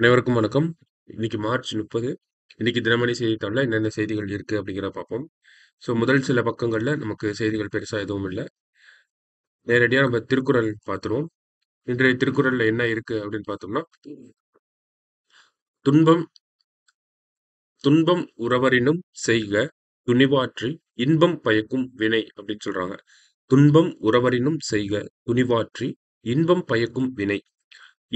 அனைவருக்கும் வணக்கம் இன்னைக்கு மார்ச் முப்பது இன்னைக்கு தினமணி செய்தித்தாளில் என்னென்ன செய்திகள் இருக்குது அப்படிங்கிறத பார்ப்போம் ஸோ முதல் சில பக்கங்களில் நமக்கு செய்திகள் பெருசாக எதுவும் இல்லை நேரடியாக நம்ம திருக்குறள் பார்த்துருவோம் இன்றைய திருக்குறளில் என்ன இருக்குது அப்படின்னு பார்த்தோம்னா துன்பம் துன்பம் உறவரினும் செய்க துணிவாற்றி இன்பம் பயக்கும் வினை அப்படின்னு சொல்கிறாங்க துன்பம் உறவரினும் செய்க துணிவாற்றி இன்பம் பயக்கும் வினை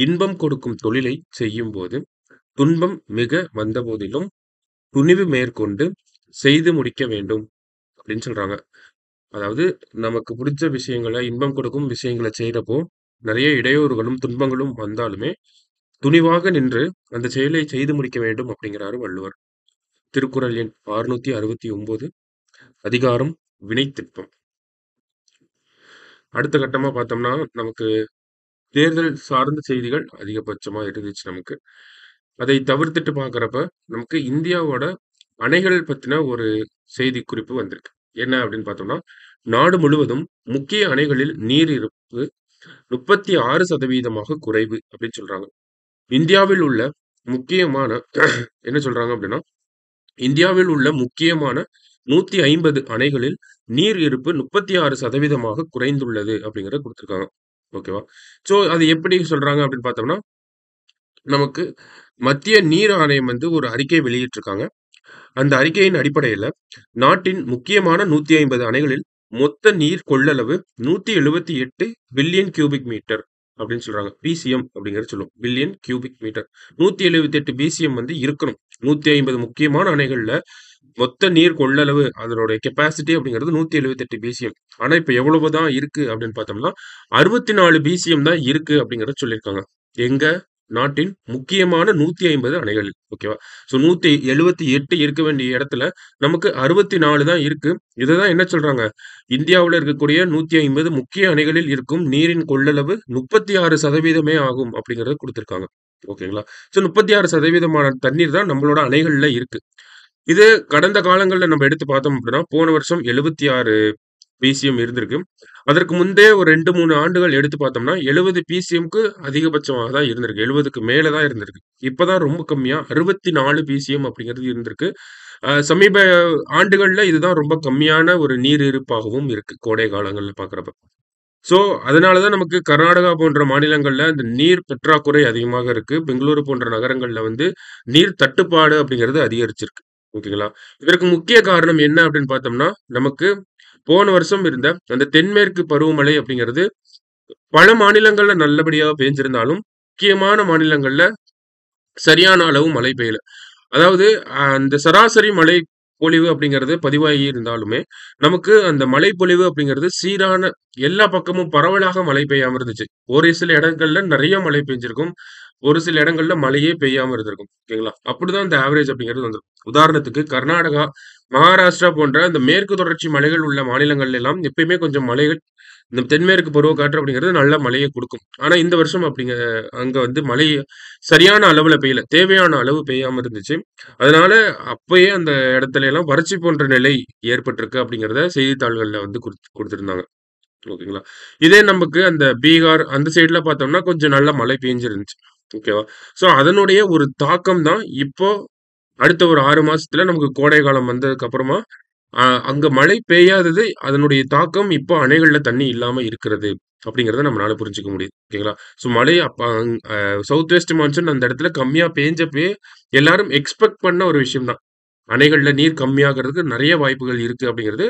இன்பம் கொடுக்கும் தொழிலை செய்யும் போது துன்பம் மிக வந்தபோதிலும் துணிவு மேற்கொண்டு செய்து முடிக்க வேண்டும் அப்படின்னு சொல்றாங்க அதாவது நமக்கு பிடிச்ச விஷயங்களை இன்பம் கொடுக்கும் விஷயங்களை செய்யறப்போ நிறைய இடையூறுகளும் துன்பங்களும் வந்தாலுமே துணிவாக நின்று அந்த செயலை செய்து முடிக்க வேண்டும் அப்படிங்கிறாரு வள்ளுவர் திருக்குறள் எண் அறுநூத்தி அறுபத்தி ஒன்பது அதிகாரம் வினை வினைத்திற்பம் அடுத்த கட்டமா பார்த்தோம்னா நமக்கு தேர்தல் சார்ந்த செய்திகள் அதிகபட்சமாக இருந்துச்சு நமக்கு அதை தவிர்த்துட்டு பார்க்குறப்ப நமக்கு இந்தியாவோட அணைகள் பற்றின ஒரு செய்தி குறிப்பு வந்திருக்கு என்ன அப்படின்னு பார்த்தோம்னா நாடு முழுவதும் முக்கிய அணைகளில் நீர் இருப்பு முப்பத்தி ஆறு சதவீதமாக குறைவு அப்படின்னு சொல்றாங்க இந்தியாவில் உள்ள முக்கியமான என்ன சொல்றாங்க அப்படின்னா இந்தியாவில் உள்ள முக்கியமான நூத்தி ஐம்பது அணைகளில் நீர் இருப்பு முப்பத்தி ஆறு சதவீதமாக குறைந்துள்ளது அப்படிங்கிறத கொடுத்துருக்காங்க ஓகேவா ஸோ அது எப்படி சொல்கிறாங்க அப்படின்னு பார்த்தோம்னா நமக்கு மத்திய நீர் ஆணையம் வந்து ஒரு அறிக்கை வெளியிட்டிருக்காங்க அந்த அறிக்கையின் அடிப்படையில் நாட்டின் முக்கியமான நூற்றி ஐம்பது அணைகளில் மொத்த நீர் கொள்ளளவு நூற்றி எழுபத்தி எட்டு பில்லியன் கியூபிக் மீட்டர் அப்படின்னு சொல்றாங்க பிசிஎம் அப்படிங்கிறது சொல்லும் பில்லியன் கியூபிக் மீட்டர் நூத்தி எழுபத்தி எட்டு பிசிஎம் வந்து இருக்கணும் நூத்தி ஐம்பது முக்கியமான அணைகள்ல மொத்த நீர் கொள்ளளவு அதனுடைய கெப்பாசிட்டி அப்படிங்கிறது நூத்தி எழுபத்தி எட்டு பிசிஎம் ஆனா இப்ப எவ்வளவுதான் இருக்கு அப்படின்னு பார்த்தோம்னா அறுபத்தி நாலு பிசிஎம் தான் இருக்கு அப்படிங்கறத சொல்லியிருக்காங்க எங்க நாட்டின் முக்கியமான நூத்தி ஐம்பது அணைகள் ஓகேவா சோ நூத்தி எழுபத்தி எட்டு இருக்க வேண்டிய இடத்துல நமக்கு அறுபத்தி நாலு தான் இருக்கு இதுதான் என்ன சொல்றாங்க இந்தியாவில் இருக்கக்கூடிய நூத்தி ஐம்பது முக்கிய அணைகளில் இருக்கும் நீரின் கொள்ளளவு முப்பத்தி ஆறு சதவீதமே ஆகும் அப்படிங்கறத கொடுத்துருக்காங்க ஓகேங்களா சோ முப்பத்தி ஆறு சதவீதமான தண்ணீர் தான் நம்மளோட அணைகள்ல இருக்கு இது கடந்த காலங்களில் நம்ம எடுத்து பார்த்தோம் அப்படின்னா போன வருஷம் எழுபத்தி ஆறு பிசிஎம் இருந்திருக்கு அதற்கு முந்தைய ஒரு ரெண்டு மூணு ஆண்டுகள் எடுத்து பார்த்தோம்னா எழுபது பிசிஎம்க்கு அதிகபட்சமாக தான் இருந்திருக்கு எழுபதுக்கு மேலே தான் இருந்திருக்கு இப்போதான் ரொம்ப கம்மியாக அறுபத்தி நாலு பிசிஎம் அப்படிங்கிறது இருந்திருக்கு சமீப ஆண்டுகளில் இதுதான் ரொம்ப கம்மியான ஒரு நீர் இருப்பாகவும் இருக்கு கோடை காலங்களில் பார்க்குறப்ப ஸோ அதனால தான் நமக்கு கர்நாடகா போன்ற மாநிலங்களில் இந்த நீர் பற்றாக்குறை அதிகமாக இருக்குது பெங்களூரு போன்ற நகரங்களில் வந்து நீர் தட்டுப்பாடு அப்படிங்கிறது அதிகரிச்சிருக்கு ஓகேங்களா இதற்கு முக்கிய காரணம் என்ன அப்படின்னு பார்த்தோம்னா நமக்கு போன வருஷம் இருந்த அந்த தென்மேற்கு பருவமழை அப்படிங்கிறது பல மாநிலங்கள்ல நல்லபடியாக பெஞ்சிருந்தாலும் முக்கியமான மாநிலங்கள்ல சரியான அளவு மழை பெய்யல அதாவது அந்த சராசரி மழை பொழிவு அப்படிங்கிறது பதிவாகி இருந்தாலுமே நமக்கு அந்த மழை பொழிவு அப்படிங்கிறது சீரான எல்லா பக்கமும் பரவலாக மழை பெய்யாம இருந்துச்சு ஒரு சில இடங்கள்ல நிறைய மழை பெஞ்சிருக்கும் ஒரு சில இடங்கள்ல மழையே பெய்யாம இருந்திருக்கும் ஓகேங்களா அப்படிதான் இந்த ஆவரேஜ் அப்படிங்கிறது வந்துடும் உதாரணத்துக்கு கர்நாடகா மகாராஷ்டிரா போன்ற இந்த மேற்கு தொடர்ச்சி மலைகள் உள்ள மாநிலங்கள்ல எல்லாம் எப்பயுமே கொஞ்சம் மலைகள் இந்த தென்மேற்கு பருவ காற்று அப்படிங்கிறது நல்ல மழையை கொடுக்கும் ஆனா இந்த வருஷம் அப்படிங்க அங்க வந்து மழை சரியான அளவுல பெய்யல தேவையான அளவு பெய்யாம இருந்துச்சு அதனால அப்பயே அந்த இடத்துல எல்லாம் வறட்சி போன்ற நிலை ஏற்பட்டிருக்கு அப்படிங்கிறத செய்தித்தாள்கள்ல வந்து கொடுத்துருந்தாங்க ஓகேங்களா இதே நமக்கு அந்த பீகார் அந்த சைடுல பார்த்தோம்னா கொஞ்சம் நல்ல மழை பெஞ்சிருந்துச்சு ஓகேவா ஸோ அதனுடைய ஒரு தாக்கம் தான் இப்போ அடுத்த ஒரு ஆறு மாசத்துல நமக்கு கோடை காலம் வந்ததுக்கு அப்புறமா அங்க மழை பெய்யாதது அதனுடைய தாக்கம் இப்போ அணைகள்ல தண்ணி இல்லாம இருக்கிறது அப்படிங்கிறத நம்மளால புரிஞ்சுக்க முடியுது ஓகேங்களா ஸோ மழை அப்ப சவுத் வெஸ்ட் மான்சூன் அந்த இடத்துல கம்மியா பெஞ்சப்பயே எல்லாரும் எக்ஸ்பெக்ட் பண்ண ஒரு விஷயம் தான் அணைகளில் நீர் கம்மியாகிறதுக்கு நிறைய வாய்ப்புகள் இருக்குது அப்படிங்கிறது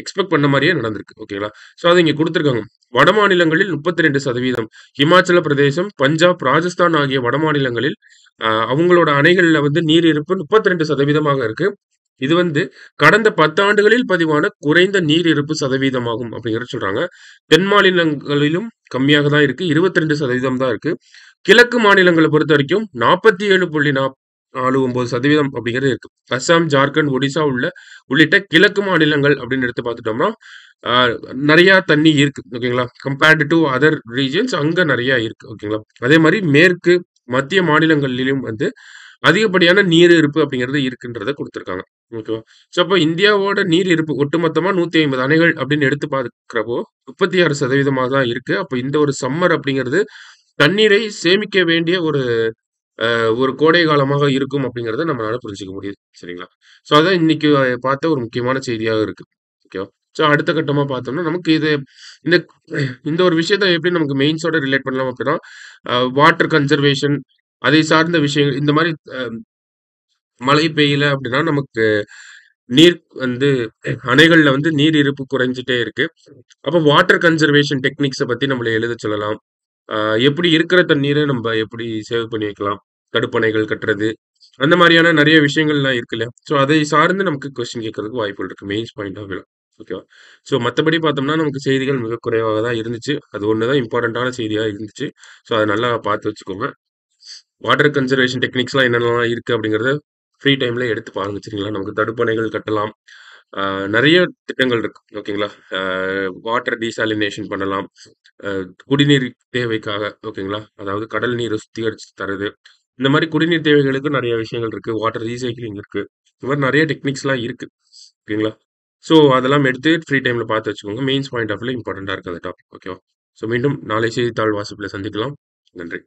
எக்ஸ்பெக்ட் பண்ண மாதிரியே நடந்திருக்கு ஓகேங்களா ஸோ அதை இங்கே கொடுத்துருக்காங்க வட மாநிலங்களில் முப்பத்தி ரெண்டு சதவீதம் ஹிமாச்சல பிரதேசம் பஞ்சாப் ராஜஸ்தான் ஆகிய வட மாநிலங்களில் அவங்களோட அணைகளில் வந்து நீர் இருப்பு முப்பத்தி ரெண்டு சதவீதமாக இருக்கு இது வந்து கடந்த பத்தாண்டுகளில் பதிவான குறைந்த நீர் இருப்பு சதவீதமாகும் அப்படிங்கிற சொல்றாங்க தென் மாநிலங்களிலும் கம்மியாக தான் இருக்கு இருபத்தி ரெண்டு சதவீதம் தான் இருக்கு கிழக்கு மாநிலங்களை பொறுத்த வரைக்கும் நாற்பத்தி ஏழு புள்ளி நாப் நாலு ஒன்பது சதவீதம் அப்படிங்கிறது இருக்கு அஸ்ஸாம் ஜார்க்கண்ட் ஒடிசா உள்ள உள்ளிட்ட கிழக்கு மாநிலங்கள் அப்படின்னு எடுத்து பார்த்துட்டோம்னா நிறையா தண்ணி இருக்கு ஓகேங்களா கம்பேர்டு டு அதர் ரீஜன்ஸ் அங்கே நிறையா இருக்கு ஓகேங்களா அதே மாதிரி மேற்கு மத்திய மாநிலங்களிலும் வந்து அதிகப்படியான நீர் இருப்பு அப்படிங்கிறது இருக்குன்றத கொடுத்துருக்காங்க ஓகேவா ஸோ அப்போ இந்தியாவோட நீர் இருப்பு ஒட்டுமொத்தமாக நூற்றி ஐம்பது அணைகள் அப்படின்னு எடுத்து பார்க்குறப்போ முப்பத்தி ஆறு சதவீதமாக தான் இருக்கு அப்போ இந்த ஒரு சம்மர் அப்படிங்கிறது தண்ணீரை சேமிக்க வேண்டிய ஒரு ஒரு கோடை காலமாக இருக்கும் அப்படிங்கிறத நம்மளால புரிஞ்சுக்க முடியுது சரிங்களா ஸோ அதான் இன்னைக்கு பார்த்த ஒரு முக்கியமான செய்தியாக இருக்கு ஓகேவா ஸோ அடுத்த கட்டமாக பார்த்தோம்னா நமக்கு இது இந்த இந்த ஒரு விஷயத்த எப்படி நமக்கு மெயின்ஸோட ரிலேட் பண்ணலாம் அப்படின்னா வாட்டர் கன்சர்வேஷன் அதை சார்ந்த விஷயங்கள் இந்த மாதிரி மழை பெய்யல அப்படின்னா நமக்கு நீர் வந்து அணைகளில் வந்து நீர் இருப்பு குறைஞ்சிட்டே இருக்கு அப்போ வாட்டர் கன்சர்வேஷன் டெக்னிக்ஸை பற்றி நம்மளை எழுத சொல்லலாம் எப்படி இருக்கிற தண்ணீரை நம்ம எப்படி சேவ் பண்ணி வைக்கலாம் தடுப்பணைகள் கட்டுறது அந்த மாதிரியான நிறைய விஷயங்கள்லாம் இருக்கு இல்லையா ஸோ அதை சார்ந்து நமக்கு கொஸ்டின் கேட்கறதுக்கு வாய்ப்புகள் இருக்கு மெயின்ஸ் பாயிண்ட் ஆஃப் ஓகேவா ஸோ மற்றபடி பார்த்தோம்னா நமக்கு செய்திகள் மிக குறைவாக தான் இருந்துச்சு அது ஒன்று தான் இம்பார்ட்டண்ட்டான செய்தியாக இருந்துச்சு ஸோ அதை நல்லா பார்த்து வச்சுக்கோங்க வாட்டர் கன்சர்வேஷன் டெக்னிக்ஸ்லாம் என்னென்னலாம் இருக்குது அப்படிங்கிறத ஃப்ரீ டைமில் எடுத்து பாருங்க சரிங்களா நமக்கு தடுப்பணைகள் கட்டலாம் நிறைய திட்டங்கள் இருக்கு ஓகேங்களா வாட்டர் டீசாலினேஷன் பண்ணலாம் குடிநீர் தேவைக்காக ஓகேங்களா அதாவது கடல் நீரை சுத்திகரித்து தருது இந்த மாதிரி குடிநீர் தேவைகளுக்கு நிறைய விஷயங்கள் இருக்கு வாட்டர் ரீசைக்கிளிங் இருக்கு இந்த மாதிரி நிறைய டெக்னிக்ஸ்லாம் இருக்கு ஓகேங்களா ஸோ அதெல்லாம் எடுத்து ஃப்ரீ டைமில் பார்த்து வச்சுக்கோங்க மெயின்ஸ் பாயிண்ட் ஆஃப்ல இம்பார்ட்டண்டாக இருக்கு அந்த டாபிக் ஓகேவா ஸோ மீண்டும் நாளை செய்தித்தாள் வாசிப்பில் சந்திக்கலாம் நன்றி